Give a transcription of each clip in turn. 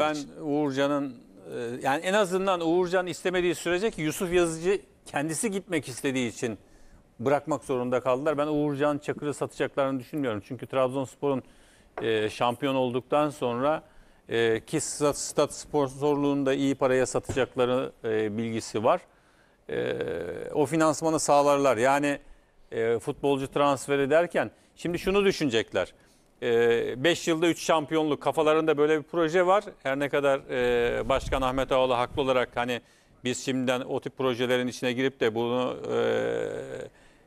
Ben Uğurcan'ın e, yani en azından Uğurcan istemediği sürece ki Yusuf Yazıcı kendisi gitmek istediği için bırakmak zorunda kaldılar. Ben Uğurcan Çakır'ı satacaklarını düşünmüyorum. Çünkü Trabzonspor'un e, şampiyon olduktan sonra e, ki stat sponsorluğunda iyi paraya satacakları bilgisi var. O finansmanı sağlarlar. Yani futbolcu transferi derken şimdi şunu düşünecekler. 5 ee, yılda 3 şampiyonluk kafalarında böyle bir proje var. Her ne kadar e, Başkan Ahmet Ağoğlu haklı olarak hani biz şimdiden o tip projelerin içine girip de bunu e,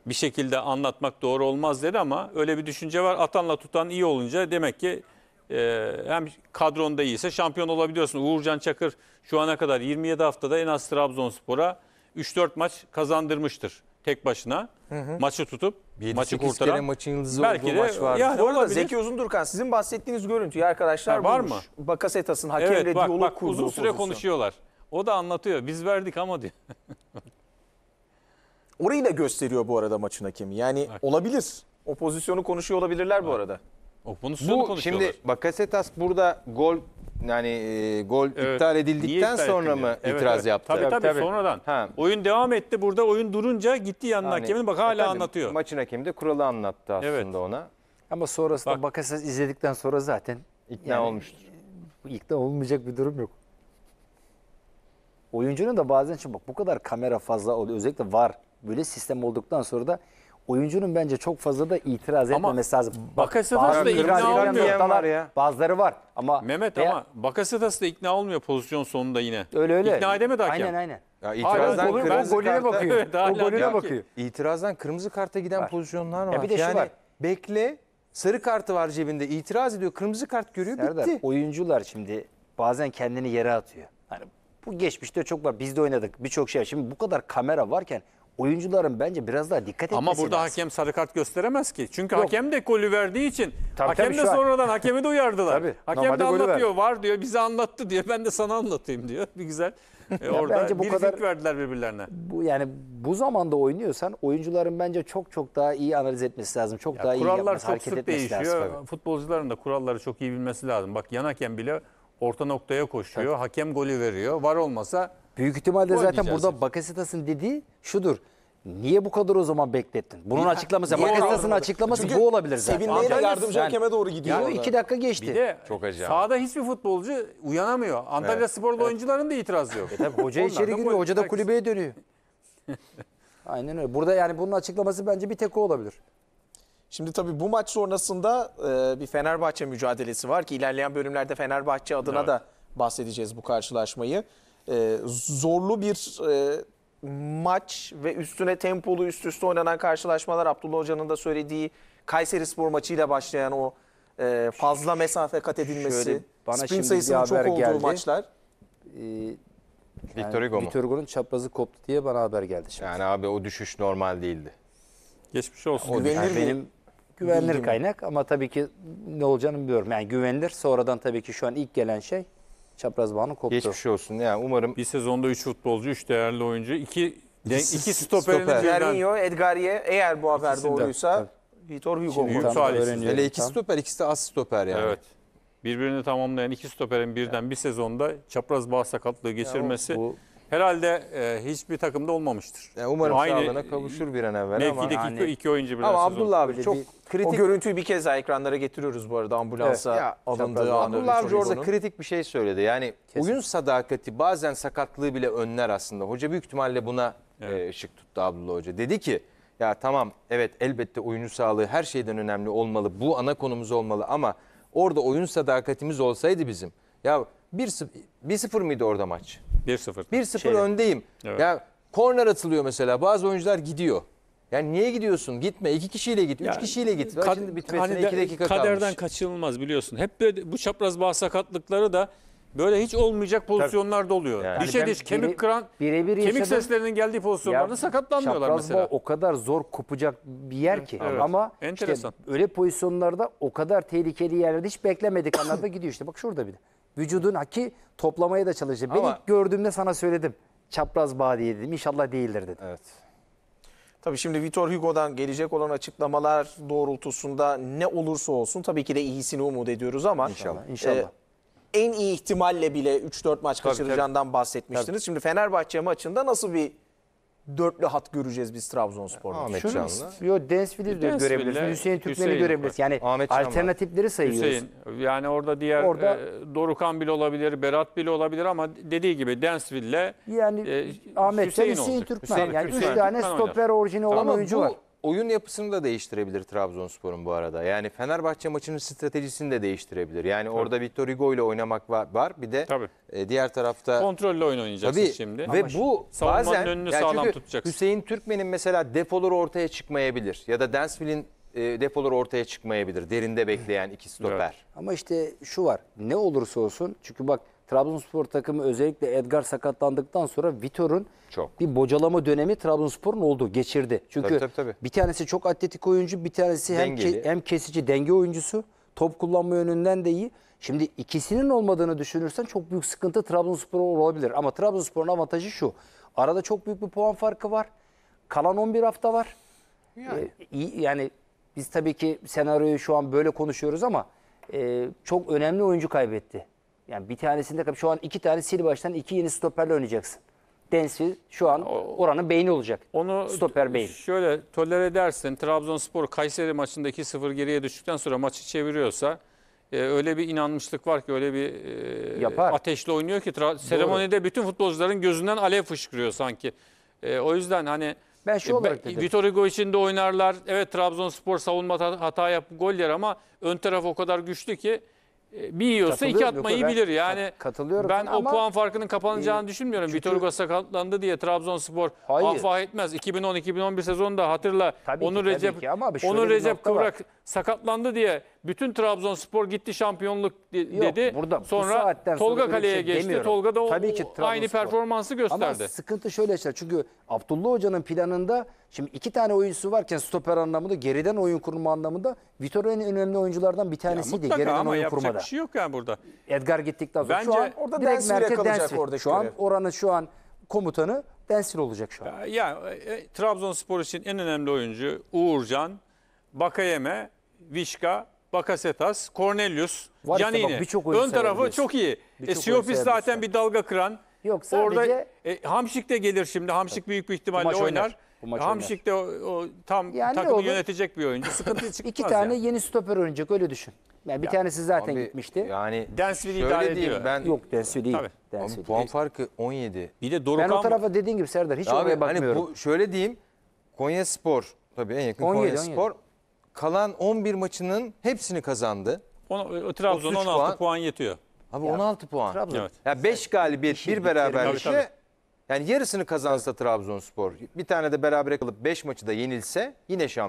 bir şekilde anlatmak doğru olmaz dedi ama öyle bir düşünce var. Atanla tutan iyi olunca demek ki e, hem kadronda iyiyse şampiyon olabiliyorsun. Uğurcan Çakır şu ana kadar 27 haftada en az Trabzonspor'a 3-4 maç kazandırmıştır tek başına hı hı. maçı tutup maçı kurtaran. Kere maçın yıldızı belki olduğu de, maç vardı. Yani Bu arada Zeki Uzundurkan sizin bahsettiğiniz görüntüyü arkadaşlar ha, var bulmuş. mı? Bakasetas'ın hakemle evet, bak, diyalog bak, kurduğu uzun süre pozisyon. konuşuyorlar. O da anlatıyor. Biz verdik ama diyor. Orayı da gösteriyor bu arada maçın hakemi. Yani bak. olabilir. O pozisyonu konuşuyor olabilirler bak. bu arada. O pozisyonu konuşuyorlar. şimdi Bakasetas burada gol yani e, gol Evet. iptal edildikten iptal sonra mı Evet, itiraz evet. yaptı? Tabii tabii, sonradan. Ha. Oyun devam etti. Burada oyun durunca gitti yanına Yani, hakemin. Bak hala efendim, anlatıyor. Maçın hakemi de kuralı anlattı aslında Evet. ona. Ama sonrasında Bak. Bakasetas izledikten sonra zaten ikna Yani- olmuştur. İkna olmayacak bir durum yok. Oyuncunun da bazen için bak bu kadar kamera fazla oluyor. Özellikle var. Böyle sistem olduktan sonra da oyuncunun bence çok fazla da itiraz ama etmemesi lazım. Bakasetas da ikna olmuyor. Var ya. Bazıları var ama Mehmet veya... ama Bakasetas da ikna olmuyor pozisyon sonunda yine. Öyle öyle. İkna edemedi hakem. Aynen aynen. Ya itirazdan Hayır, kırmızı golüne karta, bakıyor. o golüne bakıyor. İtirazdan kırmızı karta giden var. pozisyonlar var. Ya bir de şu yani var. bekle sarı kartı var cebinde itiraz ediyor kırmızı kart görüyor Serdar, bitti. oyuncular şimdi bazen kendini yere atıyor. Hani bu geçmişte çok var. Biz de oynadık birçok şey. Şimdi bu kadar kamera varken oyuncuların bence biraz daha dikkat etmesi Ama burada lazım. hakem sarı kart gösteremez ki. Çünkü Yok. hakem de golü verdiği için tabii, hakem tabii, de sonradan hakemi de uyardılar. Tabii, hakem de anlatıyor var diyor bize anlattı diyor ben de sana anlatayım diyor. Bir güzel e, orada bence bu bir kadar, verdiler birbirlerine. Bu yani bu zamanda oynuyorsan oyuncuların bence çok çok daha iyi analiz etmesi lazım. Çok ya daha iyi yapması, çok hareket etmesi değişiyor. lazım. Tabii. Futbolcuların da kuralları çok iyi bilmesi lazım. Bak yan hakem bile orta noktaya koşuyor. Tabii. Hakem golü veriyor. Var olmasa Büyük ihtimalle zaten burada Bakasetas'ın dediği şudur. Niye bu kadar o zaman beklettin? Bunun açıklaması, niye Bakasetas'ın açıklaması Çünkü bu olabilir zaten. Sevinmeye de yardımcı yani- hakeme doğru gidiyor. Yo, orada. dakika geçti. Bir de Çok acayip. sahada hiçbir futbolcu uyanamıyor. Antalya Sporlu oyuncuların da itirazı yok. E tabii hoca içeri giriyor, gol. hoca da kulübeye dönüyor. Aynen öyle. Burada yani bunun açıklaması bence bir tek o olabilir. Şimdi tabii bu maç sonrasında e, bir Fenerbahçe mücadelesi var ki ilerleyen bölümlerde Fenerbahçe adına da bahsedeceğiz bu karşılaşmayı. E, zorlu bir e, maç ve üstüne tempolu üst üste oynanan karşılaşmalar Abdullah Hoca'nın da söylediği Kayseri Spor maçıyla başlayan o e, fazla mesafe kat edilmesi, Şöyle bana sprint sayısının çok olduğu maçlar. Ee, yani Victor Hugo Victor Hugo'nun çaprazı koptu diye bana haber geldi şimdi. Yani abi o düşüş normal değildi. Geçmiş olsun. O güvenilir yani benim güvenilir kaynak ama tabii ki ne olacağını bilmiyorum. Yani güvenilir. Sonradan tabii ki şu an ilk gelen şey çapraz bağını koptu. Geçmiş olsun. Yani umarım Bir sezonda 3 futbolcu, 3 değerli oyuncu, 2 iki stoperin stoper. birden Fernandinho, eğer bu haber İkisinden. doğruysa Vitor Hugo mu? hele iki stoper ikisi de az stoper yani. Evet. Birbirini tamamlayan iki stoperin birden bir sezonda çapraz bağ sakatlığı geçirmesi Bu herhalde e, hiçbir takımda olmamıştır. Yani umarım Aynı sağlığına kavuşur bir an evvel mevkideki ama. Mevkideki iki oyuncu birden Ama Abdullah abi çok kritik... O görüntüyü bir kez daha ekranlara getiriyoruz bu arada ambulansa evet, alındığı anı. Abdullah abi orada kritik bir şey söyledi. Yani Kesin. oyun sadakati bazen sakatlığı bile önler aslında. Hoca büyük ihtimalle buna e, evet. e, ışık tuttu Abdullah Hoca. Dedi ki ya tamam evet elbette oyuncu sağlığı her şeyden önemli olmalı. Bu ana konumuz olmalı ama orada oyun sadakatimiz olsaydı bizim. Ya 1-0 mıydı orada maç? 1-0. 1-0 Şeyle. öndeyim. Evet. Ya korner atılıyor mesela. Bazı oyuncular gidiyor. Yani niye gidiyorsun? Gitme. İki kişiyle git. Ya, üç kişiyle git. Kad- şimdi bitmesine hani de, iki dakika kaderden kalmış. kaçınılmaz biliyorsun. Hep böyle bu çapraz bağ sakatlıkları da böyle hiç olmayacak pozisyonlarda oluyor. Yani Dişe ben diş, bire- kemik kıran, birebir kemik yaşadım. seslerinin geldiği pozisyonlarda sakatlanmıyorlar Çapraz mesela. bağ o kadar zor kopacak bir yer ki. Evet. Ama Enteresan. işte öyle pozisyonlarda o kadar tehlikeli yerlerde hiç beklemedik anlarda gidiyor işte. Bak şurada bir de vücudun haki toplamaya da çalışır. Ben ilk gördüğümde sana söyledim. Çapraz bağ diye dedim. İnşallah değildir dedim. Evet. Tabii şimdi Vitor Hugo'dan gelecek olan açıklamalar doğrultusunda ne olursa olsun tabii ki de iyisini umut ediyoruz ama İnşallah, e, inşallah. en iyi ihtimalle bile 3-4 maç kaçıracağından bahsetmiştiniz. Şimdi Fenerbahçe maçında nasıl bir dörtlü hat göreceğiz biz Trabzonspor'da. Ahmet Şunu Can'la. istiyor. Densville'i de Densville, görebiliriz. Hüseyin Türkmen'i Hüseyin, görebiliriz. Yani Ahmet alternatifleri sayıyoruz. Hüseyin yani orada diğer Orada- e, Dorukan bile olabilir, Berat bile olabilir ama dediği gibi Densville'le Yani e, Ahmet Can, Hüseyin, olacak. Türkmen. Hüseyin, yani üç Hüseyin tane Türkmen oynar. stoper orijini olan oyuncu var oyun yapısını da değiştirebilir Trabzonspor'un bu arada. Yani Fenerbahçe maçının stratejisini de değiştirebilir. Yani Tabii. orada Victor Hugo ile oynamak var. Bir de Tabii. E, diğer tarafta kontrollü oyun oynayacaksın Tabii. şimdi. Ve Ama bu bazen önünü yani sağlam tutacaksın. Hüseyin Türkmen'in mesela depoları ortaya çıkmayabilir ya da Dansville'in e, ortaya çıkmayabilir. Derinde bekleyen iki stoper. Evet. Ama işte şu var. Ne olursa olsun çünkü bak Trabzonspor takımı özellikle Edgar sakatlandıktan sonra Vitor'un bir bocalama dönemi Trabzonspor'un oldu, geçirdi. Çünkü tabii, tabii, tabii. bir tanesi çok atletik oyuncu, bir tanesi hem, ke, hem kesici denge oyuncusu. Top kullanma yönünden de iyi. Şimdi ikisinin olmadığını düşünürsen çok büyük sıkıntı Trabzonspor olabilir. Ama Trabzonspor'un avantajı şu. Arada çok büyük bir puan farkı var. Kalan 11 hafta var. Yani, ee, yani biz tabii ki senaryoyu şu an böyle konuşuyoruz ama e, çok önemli oyuncu kaybetti yani bir tanesinde tabii şu an iki tane sil baştan iki yeni stoperle oynayacaksın. Densil şu an oranın beyni olacak. Onu stoper beyni. Şöyle toler edersin. Trabzonspor Kayseri maçındaki sıfır geriye düştükten sonra maçı çeviriyorsa e, öyle bir inanmışlık var ki öyle bir e, Yapar. ateşle oynuyor ki seremonide bütün futbolcuların gözünden alev fışkırıyor sanki. E, o yüzden hani ben şu e, olarak dedim. Vitor Hugo için de oynarlar. Evet Trabzonspor savunma hata, hata yap gol yer ama ön taraf o kadar güçlü ki e, bir yiyorsa iki atmayı yok, bilir. Yani katılıyorum ben ama, o puan farkının kapanacağını e, düşünmüyorum. Çünkü, Vitor sakatlandı diye Trabzonspor hayır. affa etmez. 2010-2011 sezonunda hatırla tabii onu ki, Recep tabii ki ama onu Recep Kıvrak sakatlandı diye bütün Trabzonspor gitti şampiyonluk dedi. Yok, burada, sonra Tolga şey kaleye şey geçti. Demiyorum. Tolga da o, tabii ki aynı performansı gösterdi. Ama sıkıntı şöyle işte çünkü Abdullah Hoca'nın planında şimdi iki tane oyuncusu varken stoper anlamında geriden oyun kurma anlamında Vitor en önemli oyunculardan bir tanesiydi. Ya, geriden oyun kurmada orada. bir şey yok yani burada. Edgar gittikten sonra Bence, şu an orada direkt merkez Densville. orada. şu an oranın şu an komutanı Densville olacak şu an. Ya, yani, e, Trabzonspor için en önemli oyuncu Uğurcan, Bakayeme, Vişka, Bakasetas, Cornelius, Var Canini. Işte bak, Ön tarafı çok iyi. E, Siopis zaten bir dalga kıran. Yok sadece... Orada, e, Hamşik de gelir şimdi. Hamşik büyük bir ihtimalle oynar. oynar bu maç Hamşik de o, o tam Yani takımı yönetecek bir oyuncu. Sıkıntı çıkmaz İki tane yani. yeni stoper oynayacak öyle düşün. Yani bir tanesi zaten Abi, gitmişti. Yani Dansville şöyle idare diyeyim, Ben, Yok Densu değil. Tabii. Densu abi, puan farkı 17. Bir de Ben o tarafa dediğin gibi Serdar hiç Abi oraya hani bu şöyle diyeyim. Konya Spor tabii en yakın 17, Konya Spor kalan 11 maçının hepsini kazandı. E, Trabzon 16 puan. puan yetiyor. Abi 16 puan. Trabzon. Evet. Ya 5 galibiyet, bir tabii. beraberlikle yani yarısını kazansa Trabzonspor bir tane de berabere kalıp 5 maçı da yenilse yine şampiyon.